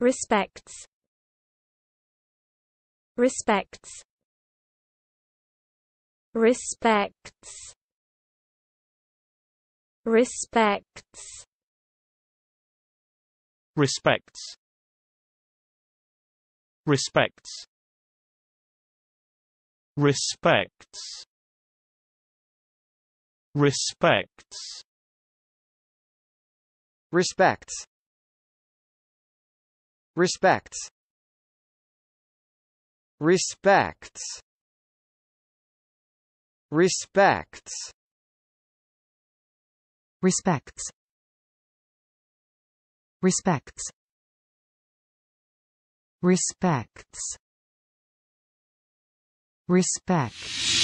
respects respects respects respects respects respects respects respects respects Respects Respects Respects Respects Respects Respects Respects